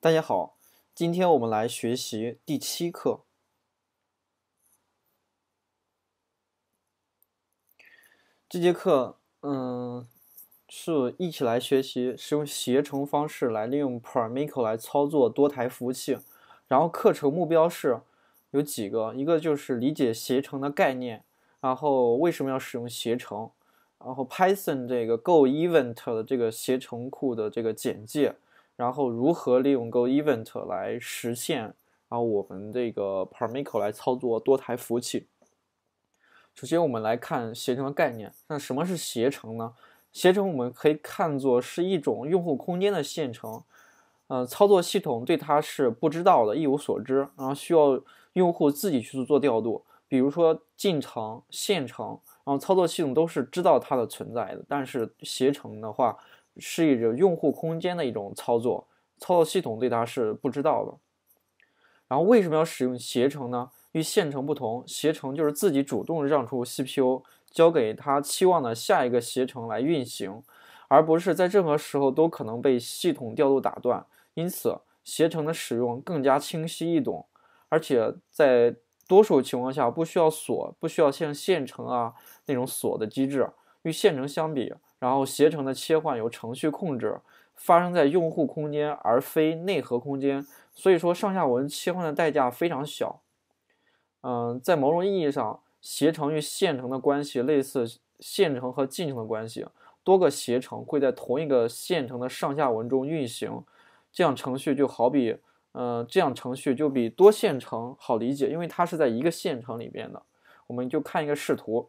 大家好，今天我们来学习第七课。这节课，嗯，是一起来学习使用携程方式来利用 p r o m i c h e 来操作多台服务器。然后课程目标是有几个，一个就是理解携程的概念，然后为什么要使用携程，然后 Python 这个 Go Event 的这个携程库的这个简介。然后如何利用 Go Event 来实现？然后我们这个 Per m i c o 来操作多台服务器。首先我们来看携程的概念。那什么是携程呢？携程我们可以看作是一种用户空间的线程。呃，操作系统对它是不知道的，一无所知。然后需要用户自己去做调度。比如说进程、线程，然后操作系统都是知道它的存在的。但是携程的话，是一种用户空间的一种操作，操作系统对它是不知道的。然后为什么要使用携程呢？与线程不同，携程就是自己主动让出 CPU，交给他期望的下一个携程来运行，而不是在任何时候都可能被系统调度打断。因此，携程的使用更加清晰易懂，而且在多数情况下不需要锁，不需要像线程啊那种锁的机制。与线程相比。然后，携程的切换由程序控制，发生在用户空间而非内核空间，所以说上下文切换的代价非常小。嗯，在某种意义上，携程与线程的关系类似线程和进程的关系，多个携程会在同一个线程的上下文中运行，这样程序就好比，嗯，这样程序就比多线程好理解，因为它是在一个线程里边的。我们就看一个视图，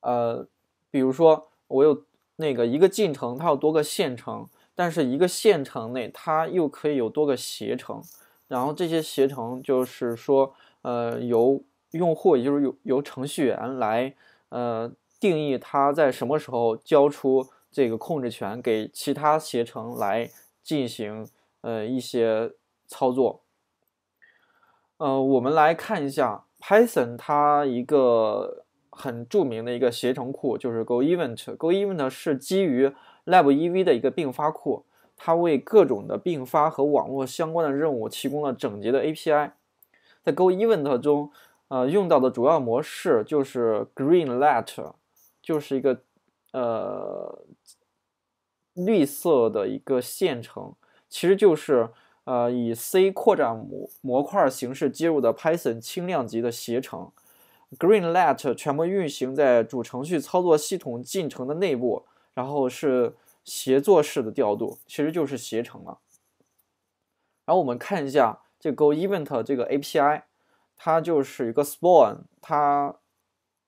呃，比如说。我有那个一个进程，它有多个线程，但是一个线程内它又可以有多个协程，然后这些协程就是说，呃，由用户，也就是由由程序员来，呃，定义它在什么时候交出这个控制权给其他协程来进行呃一些操作。呃，我们来看一下 Python 它一个。很著名的一个协程库就是 Go Event。Go Event 是基于 libev 的一个并发库，它为各种的并发和网络相关的任务提供了整洁的 API。在 Go Event 中，呃，用到的主要模式就是 Greenlet，就是一个呃绿色的一个线程，其实就是呃以 C 扩展模模块形式接入的 Python 轻量级的携程。Greenlet 全部运行在主程序操作系统进程的内部，然后是协作式的调度，其实就是协程了。然后我们看一下这个 Go Event 这个 API，它就是一个 Spawn，它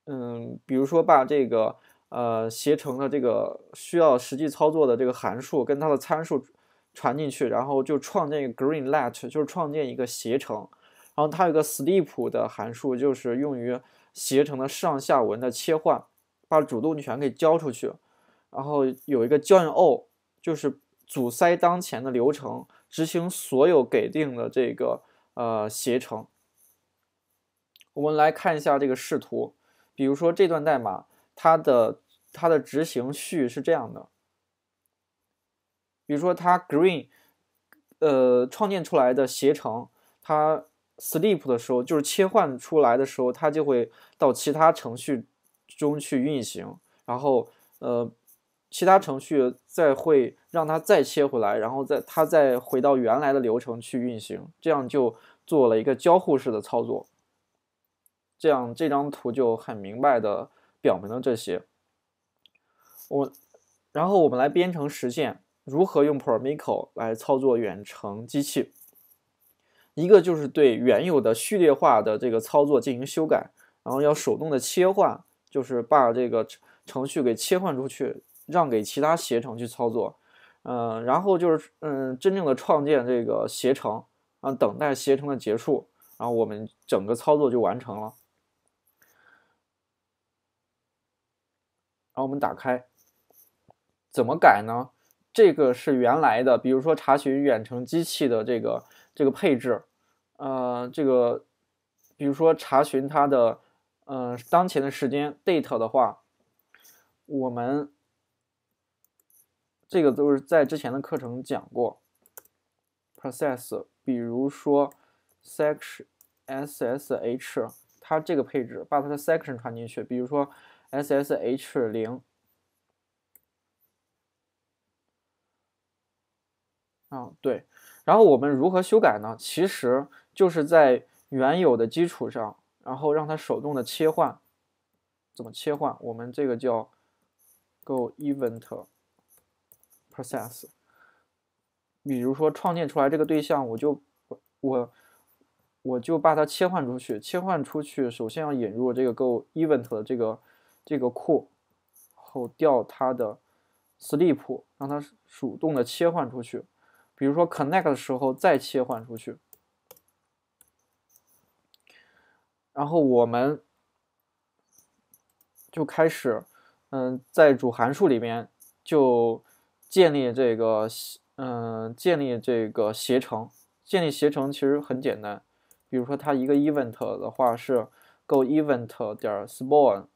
嗯，比如说把这个呃协程的这个需要实际操作的这个函数跟它的参数传进去，然后就创建一个 Greenlet，就是创建一个协程。然后它有个 sleep 的函数，就是用于携程的上下文的切换，把主动权给交出去。然后有一个 join o，就是阻塞当前的流程，执行所有给定的这个呃携程。我们来看一下这个视图，比如说这段代码，它的它的执行序是这样的。比如说它 green，呃创建出来的携程，它 sleep 的时候，就是切换出来的时候，它就会到其他程序中去运行，然后，呃，其他程序再会让它再切回来，然后再它再回到原来的流程去运行，这样就做了一个交互式的操作。这样这张图就很明白的表明了这些。我，然后我们来编程实现如何用 ProMiko 来操作远程机器。一个就是对原有的序列化的这个操作进行修改，然后要手动的切换，就是把这个程序给切换出去，让给其他携程去操作，嗯，然后就是嗯，真正的创建这个携程啊，等待携程的结束，然后我们整个操作就完成了。然后我们打开，怎么改呢？这个是原来的，比如说查询远程机器的这个。这个配置，呃，这个，比如说查询它的，呃，当前的时间 date 的话，我们这个都是在之前的课程讲过。process，比如说 section s s h，它这个配置把它的 section 传进去，比如说 s s h 零。啊对，然后我们如何修改呢？其实就是在原有的基础上，然后让它手动的切换。怎么切换？我们这个叫 go event process。比如说创建出来这个对象，我就我我就把它切换出去。切换出去，首先要引入这个 go event 的这个这个库，后调它的 sleep，让它手动的切换出去。比如说，connect 的时候再切换出去，然后我们就开始，嗯，在主函数里边就建立这个，嗯，建立这个携程。建立携程其实很简单，比如说它一个 event 的话是 go event 点 spawn，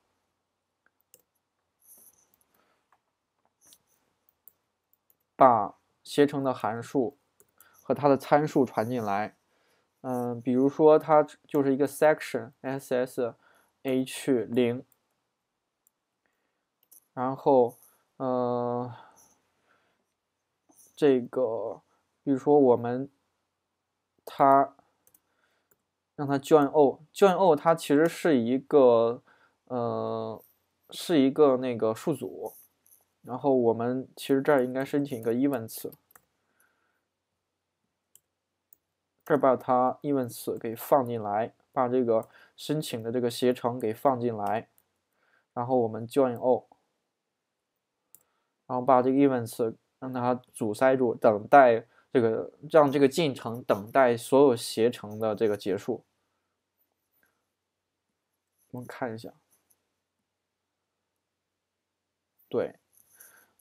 把。携程的函数和它的参数传进来，嗯，比如说它就是一个 section s s h 零，然后，呃，这个，比如说我们，它让它 join o，join o 它其实是一个，呃，是一个那个数组。然后我们其实这儿应该申请一个 events，这把它 events 给放进来，把这个申请的这个携程给放进来，然后我们 join all，然后把这个 events 让它阻塞住，等待这个让这个进程等待所有携程的这个结束。我们看一下，对。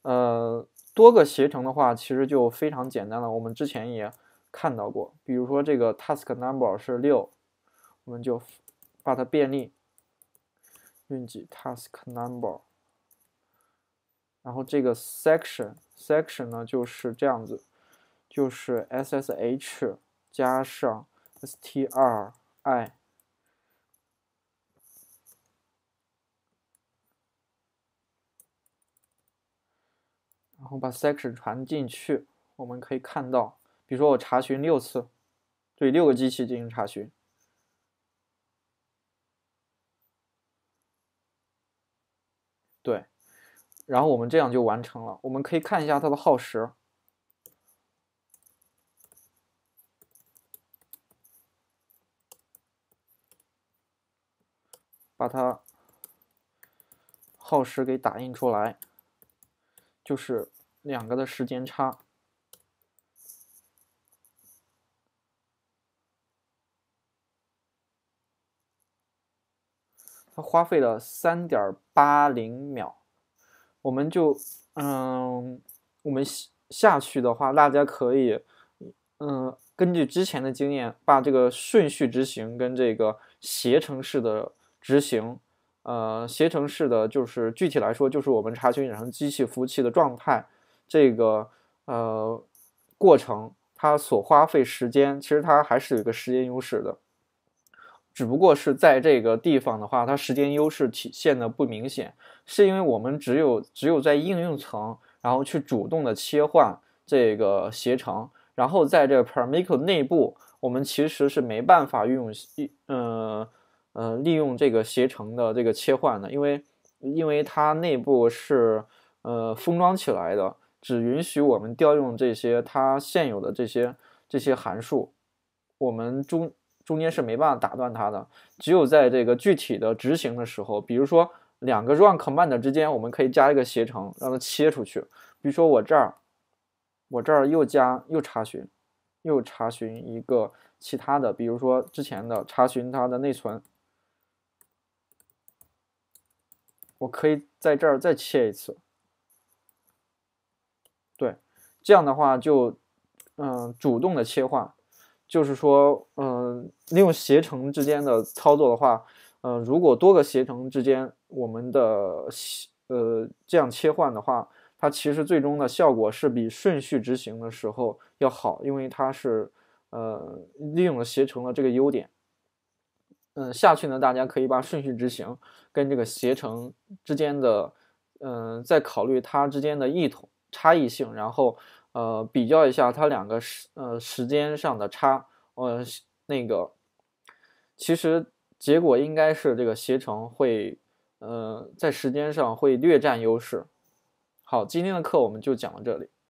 呃，多个携程的话，其实就非常简单了。我们之前也看到过，比如说这个 task number 是六，我们就把它便利运几 task number，然后这个 section section 呢就是这样子，就是 ssh 加上 str i。我把 section 传进去，我们可以看到，比如说我查询六次，对六个机器进行查询，对，然后我们这样就完成了。我们可以看一下它的耗时，把它耗时给打印出来，就是。两个的时间差，它花费了三点八零秒。我们就嗯，我们下下去的话，大家可以嗯，根据之前的经验，把这个顺序执行跟这个携程式的执行，呃，携程式的就是具体来说，就是我们查询远程机器服务器的状态。这个呃过程，它所花费时间，其实它还是有一个时间优势的，只不过是在这个地方的话，它时间优势体现的不明显，是因为我们只有只有在应用层，然后去主动的切换这个携程，然后在这个 p r m i c h e 内部，我们其实是没办法运用嗯嗯利用这个携程的这个切换的，因为因为它内部是呃封装起来的。只允许我们调用这些它现有的这些这些函数，我们中中间是没办法打断它的。只有在这个具体的执行的时候，比如说两个 run command 之间，我们可以加一个携程让它切出去。比如说我这儿，我这儿又加又查询，又查询一个其他的，比如说之前的查询它的内存，我可以在这儿再切一次。对，这样的话就，嗯，主动的切换，就是说，嗯，利用携程之间的操作的话，嗯，如果多个携程之间我们的，呃，这样切换的话，它其实最终的效果是比顺序执行的时候要好，因为它是，呃，利用了携程的这个优点。嗯，下去呢，大家可以把顺序执行跟这个携程之间的，嗯，再考虑它之间的异同。差异性，然后，呃，比较一下它两个时呃时间上的差，呃那个，其实结果应该是这个携程会，呃在时间上会略占优势。好，今天的课我们就讲到这里。